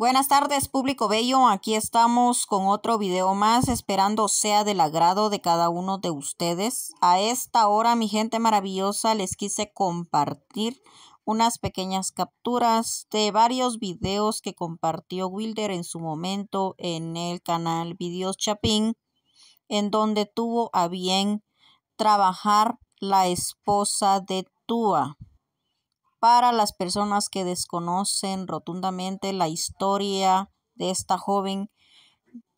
Buenas tardes, público bello. Aquí estamos con otro video más, esperando sea del agrado de cada uno de ustedes. A esta hora, mi gente maravillosa, les quise compartir unas pequeñas capturas de varios videos que compartió Wilder en su momento en el canal Videos Chapín, en donde tuvo a bien trabajar la esposa de Tua para las personas que desconocen rotundamente la historia de esta joven.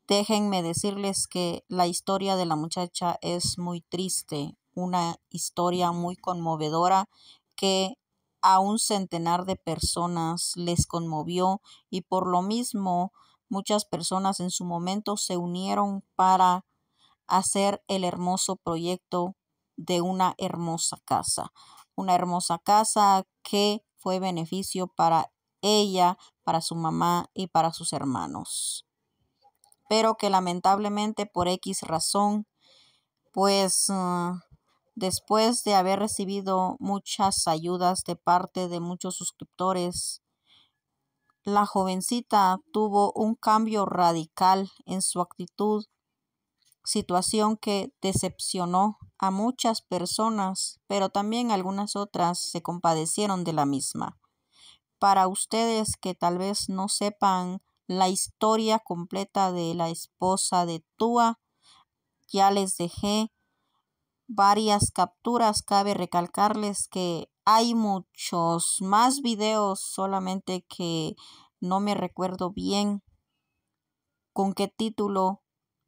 Déjenme decirles que la historia de la muchacha es muy triste, una historia muy conmovedora que a un centenar de personas les conmovió y por lo mismo muchas personas en su momento se unieron para hacer el hermoso proyecto de una hermosa casa una hermosa casa que fue beneficio para ella, para su mamá y para sus hermanos. Pero que lamentablemente por X razón, pues ah, después de haber recibido muchas ayudas de parte de muchos suscriptores, la jovencita tuvo un cambio radical en su actitud situación que decepcionó a muchas personas, pero también algunas otras se compadecieron de la misma. Para ustedes que tal vez no sepan la historia completa de la esposa de Tua, ya les dejé varias capturas. Cabe recalcarles que hay muchos más videos, solamente que no me recuerdo bien con qué título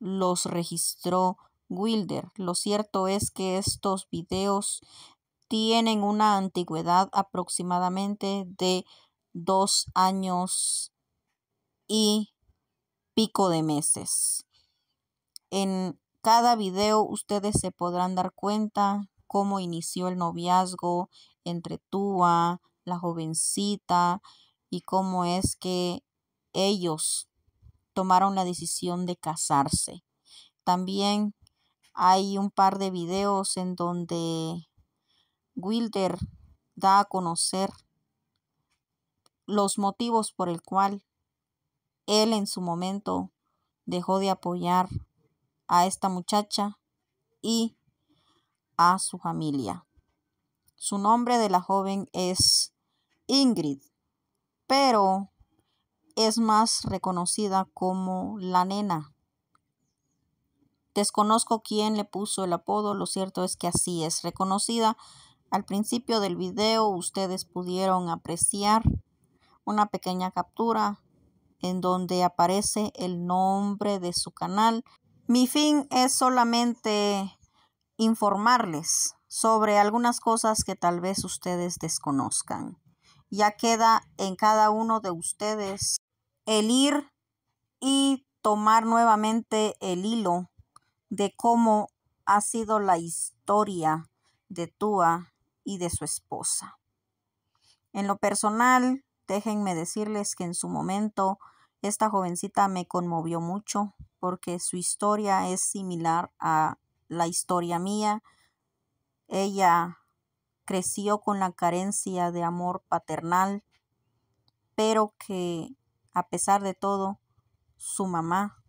los registró Wilder. Lo cierto es que estos videos tienen una antigüedad aproximadamente de dos años y pico de meses. En cada video ustedes se podrán dar cuenta cómo inició el noviazgo entre Tua, la jovencita, y cómo es que ellos tomaron la decisión de casarse. También hay un par de videos en donde Wilder da a conocer los motivos por el cual él en su momento dejó de apoyar a esta muchacha y a su familia. Su nombre de la joven es Ingrid, pero es más reconocida como la nena. Desconozco quién le puso el apodo, lo cierto es que así es reconocida. Al principio del video ustedes pudieron apreciar una pequeña captura en donde aparece el nombre de su canal. Mi fin es solamente informarles sobre algunas cosas que tal vez ustedes desconozcan. Ya queda en cada uno de ustedes el ir y tomar nuevamente el hilo de cómo ha sido la historia de Tua y de su esposa. En lo personal, déjenme decirles que en su momento esta jovencita me conmovió mucho porque su historia es similar a la historia mía. Ella creció con la carencia de amor paternal, pero que a pesar de todo, su mamá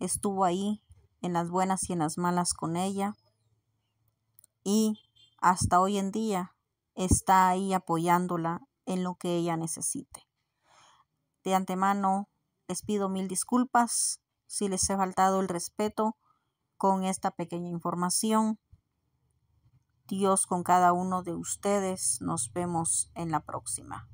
estuvo ahí en las buenas y en las malas con ella y hasta hoy en día está ahí apoyándola en lo que ella necesite. De antemano, les pido mil disculpas si les he faltado el respeto con esta pequeña información. Dios con cada uno de ustedes. Nos vemos en la próxima.